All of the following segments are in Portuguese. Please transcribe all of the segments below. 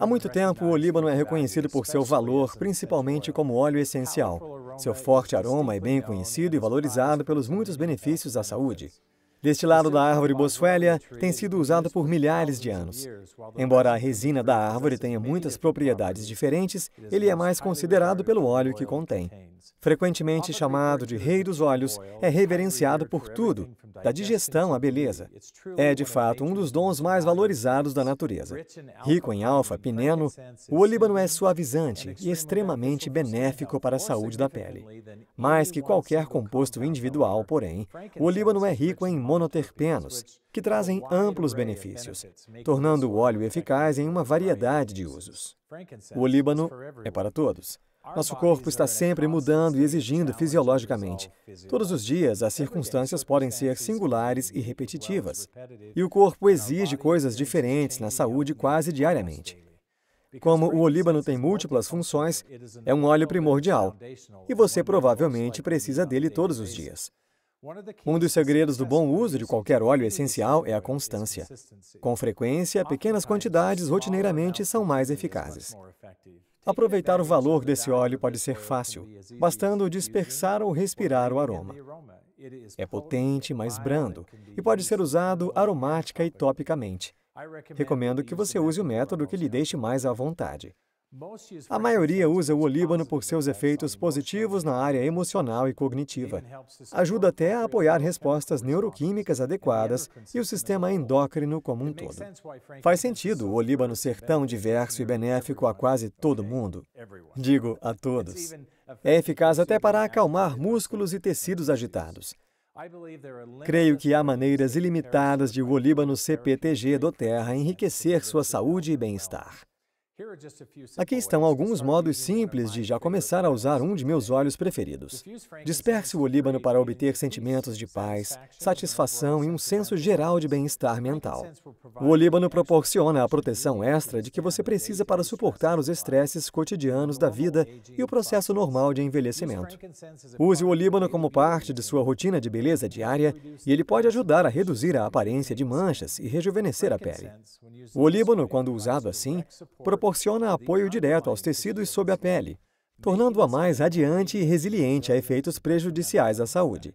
Há muito tempo, o Líbano é reconhecido por seu valor, principalmente como óleo essencial. Seu forte aroma é bem conhecido e valorizado pelos muitos benefícios à saúde. Deste lado da árvore boswellia tem sido usado por milhares de anos. Embora a resina da árvore tenha muitas propriedades diferentes, ele é mais considerado pelo óleo que contém. Frequentemente chamado de Rei dos Olhos, é reverenciado por tudo, da digestão à beleza. É, de fato, um dos dons mais valorizados da natureza. Rico em alfa-pineno, o olíbano é suavizante e extremamente benéfico para a saúde da pele. Mais que qualquer composto individual, porém, o olíbano é rico em monoterpenos, que trazem amplos benefícios, tornando o óleo eficaz em uma variedade de usos. O olíbano é para todos. Nosso corpo está sempre mudando e exigindo fisiologicamente. Todos os dias, as circunstâncias podem ser singulares e repetitivas. E o corpo exige coisas diferentes na saúde quase diariamente. Como o olíbano tem múltiplas funções, é um óleo primordial e você provavelmente precisa dele todos os dias. Um dos segredos do bom uso de qualquer óleo essencial é a constância. Com frequência, pequenas quantidades rotineiramente são mais eficazes. Aproveitar o valor desse óleo pode ser fácil, bastando dispersar ou respirar o aroma. É potente, mas brando, e pode ser usado aromática e topicamente. Recomendo que você use o método que lhe deixe mais à vontade. A maioria usa o olíbano por seus efeitos positivos na área emocional e cognitiva. Ajuda até a apoiar respostas neuroquímicas adequadas e o sistema endócrino como um todo. Faz sentido o olíbano ser tão diverso e benéfico a quase todo mundo. Digo, a todos. É eficaz até para acalmar músculos e tecidos agitados. Creio que há maneiras ilimitadas de o olíbano CPTG do Terra enriquecer sua saúde e bem-estar. Aqui estão alguns modos simples de já começar a usar um de meus olhos preferidos. Disperse o olíbano para obter sentimentos de paz, satisfação e um senso geral de bem-estar mental. O olíbano proporciona a proteção extra de que você precisa para suportar os estresses cotidianos da vida e o processo normal de envelhecimento. Use o olíbano como parte de sua rotina de beleza diária e ele pode ajudar a reduzir a aparência de manchas e rejuvenescer a pele. O olíbano, quando usado assim, proporciona proporciona apoio direto aos é tecidos sob a assim, pele, tornando-a mais radiante e resiliente a efeitos é prejudiciais à saúde.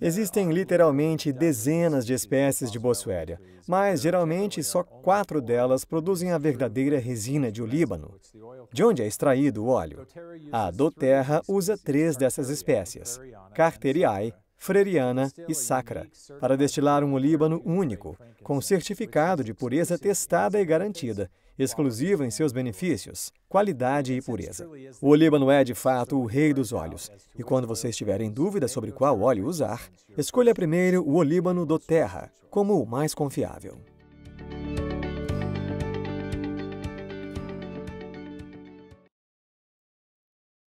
Existem literalmente dezenas de espécies de Bossuéria, mas geralmente só quatro delas produzem a verdadeira resina de olíbano, de onde é extraído o óleo. A doTERRA usa três dessas espécies, Carteriae, Freriana e Sacra, para destilar um olíbano único, com certificado de pureza testada e garantida, exclusiva em seus benefícios, qualidade e pureza. O olíbano é, de fato, o rei dos óleos. E quando você estiver em dúvida sobre qual óleo usar, escolha primeiro o olíbano do Terra, como o mais confiável.